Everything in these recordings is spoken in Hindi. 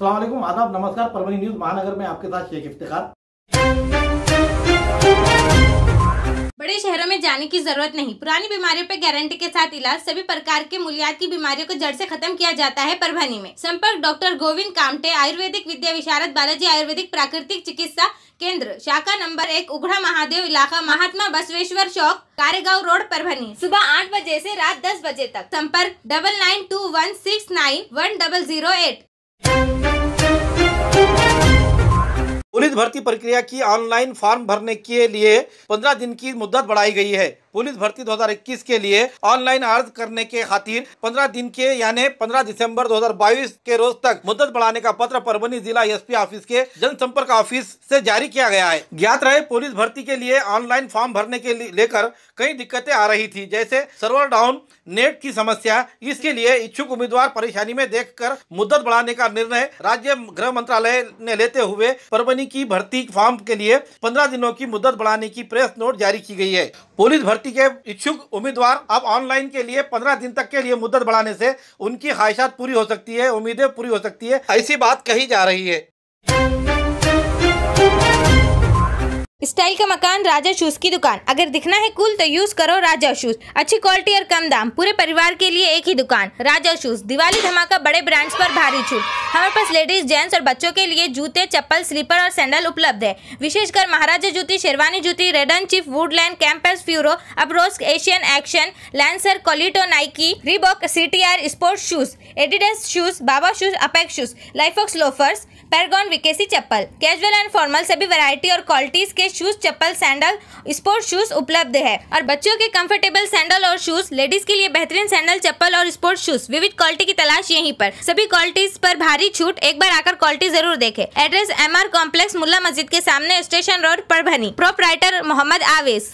सलामकुम आदाब नमस्कार परवनी न्यूज महानगर में आपके साथ शेख इफ्तार बड़े शहरों में जाने की जरूरत नहीं पुरानी बीमारियों पर गारंटी के साथ इलाज सभी प्रकार के मूल्यात की बीमारियों को जड़ से खत्म किया जाता है परभनी में संपर्क डॉक्टर गोविंद कामटे आयुर्वेदिक विद्या विशारद बालाजी आयुर्वेदिक प्राकृतिक चिकित्सा केंद्र शाखा नंबर एक उघड़ा महादेव इलाका महात्मा बसवेश्वर चौक कारेगा रोड परभनी सुबह आठ बजे ऐसी रात दस बजे तक संपर्क double nine two one six nine one double zero eight Música police भर्ती प्रक्रिया की ऑनलाइन फॉर्म भरने के लिए 15 दिन की मुद्दत बढ़ाई गई है पुलिस भर्ती 2021 के लिए ऑनलाइन अर्ज करने के खातिर 15 दिन के यानी 15 दिसंबर 2022 के रोज तक मुद्दत बढ़ाने का पत्र परवनी जिला एसपी ऑफिस के जनसंपर्क ऑफिस से जारी किया गया है ज्ञात रहे पुलिस भर्ती के लिए ऑनलाइन फॉर्म भरने के लेकर कई दिक्कतें आ रही थी जैसे सर्वर डाउन नेट की समस्या इसके लिए इच्छुक उम्मीदवार परेशानी में देख मुद्दत बढ़ाने का निर्णय राज्य गृह मंत्रालय ने लेते हुए परवनी की भर्ती फॉर्म के लिए पंद्रह दिनों की मुद्दत बढ़ाने की प्रेस नोट जारी की गई है पुलिस भर्ती के इच्छुक उम्मीदवार अब ऑनलाइन के लिए पंद्रह दिन तक के लिए मुद्दत बढ़ाने से उनकी ख्वाहिशात पूरी हो सकती है उम्मीदें पूरी हो सकती है ऐसी बात कही जा रही है स्टाइल का मकान राजा शूज की दुकान अगर दिखना है कूल तो यूज करो राजा शूज अच्छी क्वालिटी और कम दाम पूरे परिवार के लिए एक ही दुकान राजा शूज दिवाली धमाका बड़े ब्रांड्स पर भारी छूट हमारे पास लेडीज जेंट्स और बच्चों के लिए जूते चप्पल स्लीपर और सैंडल उपलब्ध है विशेषकर महाराजा जूती शेरवानी जूती रेडन चिफ वुडलैंड कैंपस फ्यूरो अब्रोस्क एशियन एक्शन लैंसर कोलिटो Nike Reebok C T R sports shoes Adidas shoes बाबा शूज अपेक्स शूज लाइफॉक्स लोफर्स पैरगॉन विकेसी चप्पल कैजुअल एंड फॉर्मल सभी वैरायटी और क्वालिटीज के शूज चप्पल सैंडल स्पोर्ट शूज उपलब्ध है और बच्चों के कंफर्टेबल सैंडल और शूज लेडीज के लिए बेहतरीन सैंडल चप्पल और स्पोर्ट्स शूज विविध क्वालिटी की तलाश यहीं पर सभी क्वालिटीज पर भारी छूट एक बार आकर क्वालिटी जरूर देखे एड्रेस एम आर कॉम्प्लेक्स मुला मस्जिद के सामने स्टेशन रोड पर भनी प्रोप मोहम्मद आवेश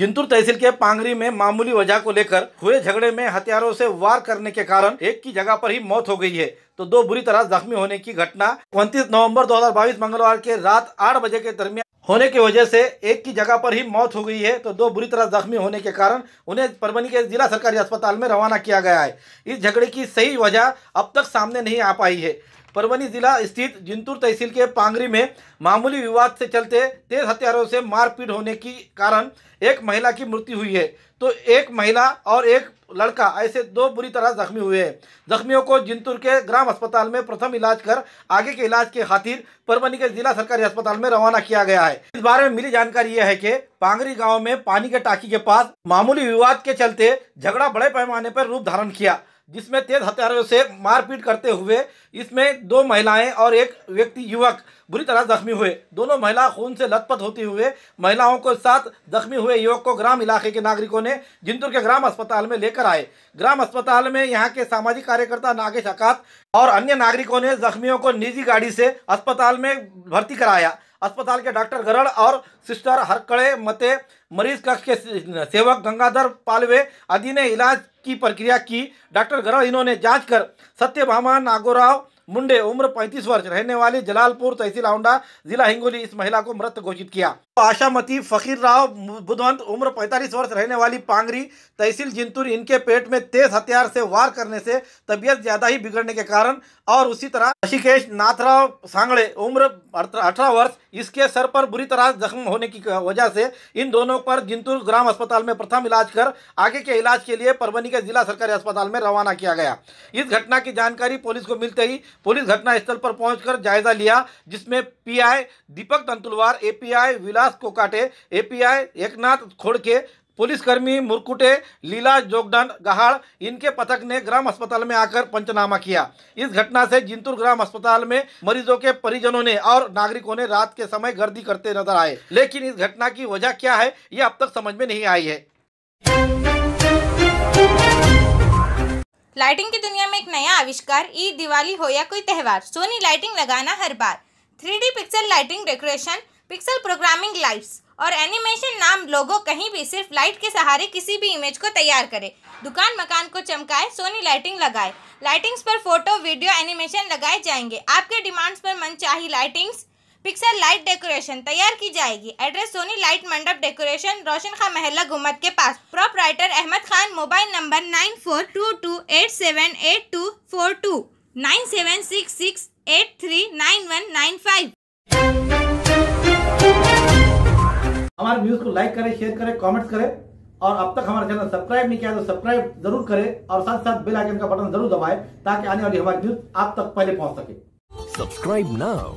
जिंतूर तहसील के पांगरी में मामूली वजह को लेकर हुए झगड़े में हथियारों से वार करने के कारण एक की जगह पर ही मौत हो गई है तो दो बुरी तरह जख्मी होने की घटना 29 नवंबर 2022 मंगलवार के रात आठ बजे के दरमियान होने की वजह से एक की जगह पर ही मौत हो गई है तो दो बुरी तरह जख्मी होने के कारण उन्हें परवनी के जिला सरकारी अस्पताल में रवाना किया गया है इस झगड़े की सही वजह अब तक सामने नहीं आ पाई है परवनी जिला स्थित जिंतूर तहसील के पांगरी में मामूली विवाद से चलते तेज हथियारों से मारपीट होने की कारण एक महिला की मृत्यु हुई है तो एक महिला और एक लड़का ऐसे दो बुरी तरह जख्मी हुए हैं जख्मियों को जिंतूर के ग्राम अस्पताल में प्रथम इलाज कर आगे के इलाज के खातिर परवनी के जिला सरकारी अस्पताल में रवाना किया गया है इस बारे में मिली जानकारी यह है कि पांगरी गांव में पानी के टाकी के पास मामूली विवाद के चलते झगड़ा बड़े पैमाने पर रूप धारण किया जिसमें तेज हथियारों से मारपीट करते हुए इसमें दो महिलाएं और एक व्यक्ति युवक बुरी तरह जख्मी हुए दोनों महिला खून से लथपथ होती हुए महिलाओं के साथ जख्मी हुए युवक को ग्राम इलाके के नागरिकों ने जिंदुर के ग्राम अस्पताल में लेकर आए ग्राम अस्पताल में यहाँ के सामाजिक कार्यकर्ता नागेश अकात और अन्य नागरिकों ने जख्मियों को निजी गाड़ी से अस्पताल में भर्ती कराया अस्पताल के डॉक्टर गरड़ और सिस्टर हरकड़े मते मरीज कक्ष के सेवक गंगाधर पालवे आदि ने इलाज की प्रक्रिया की डॉक्टर गरड़ इन्होंने जांच कर सत्य भामान नागोराव मुंडे उम्र 35 वर्ष रहने वाली जलालपुर तहसील आउंडा जिला हिंगोली इस महिला को मृत घोषित किया आशामती फकीर राव बुधवंत उम्र 45 वर्ष रहने वाली पांगरी तहसील जिंतुर इनके पेट में तेज हथियार से वार करने से तबियत ज्यादा ही बिगड़ने के कारण और उसी तरह ऋषिकेश नाथराव सांगड़े उम्र अठारह वर्ष इसके सर पर बुरी तरह जख्म होने की वजह से इन दोनों पर जिंतुर ग्राम अस्पताल में प्रथम इलाज कर आगे के इलाज के लिए परवनी के जिला सरकारी अस्पताल में रवाना किया गया इस घटना की जानकारी पुलिस को मिलते ही पुलिस घटनास्थल पर पहुंचकर जायजा लिया जिसमें PI Deepak Tantulwar API Vilas Kokate API Eknath Khodke पुलिसकर्मी मुरकुटे लीला जोगडन गहाड़ इनके पथक ने ग्राम अस्पताल में आकर पंचनामा किया इस घटना से जिंतुर ग्राम अस्पताल में मरीजों के परिजनों ने और नागरिकों ने रात के समय गर्दी करते नजर आए लेकिन इस घटना की वजह क्या है ये अब तक समझ में नहीं आई है लाइटिंग की दुनिया में एक नया आविष्कार ईद दिवाली हो या कोई त्यौहार सोनी लाइटिंग लगाना हर बार three pixel lighting decoration pixel programming lights और एनिमेशन नाम लोगों कहीं भी सिर्फ लाइट के सहारे किसी भी इमेज को तैयार करे दुकान मकान को चमकाए सोनी लाइटिंग लगाए लाइटिंग्स पर फोटो वीडियो एनिमेशन लगाए जाएंगे आपके डिमांड्स पर चाहिए लाइटिंग्स पिक्सल लाइट डेकोरेशन तैयार की जाएगी address Soni light mandap decoration Roshan Khan महल्ला गुमत के पास proprietor Ahmad Khan mobile number nine four two two eight seven eight two four two nine seven six six eight three nine one nine five हमारे व्यूज को लाइक करें शेयर करें कमेंट करें और अब तक हमारा चैनल सब्सक्राइब नहीं किया तो सब्सक्राइब जरूर करें और साथ साथ बेल आइकन का बटन जरूर दबाएं ताकि आने वाली हमारी न्यूज आप तक पहले पहुंच सके सब्सक्राइब नाउ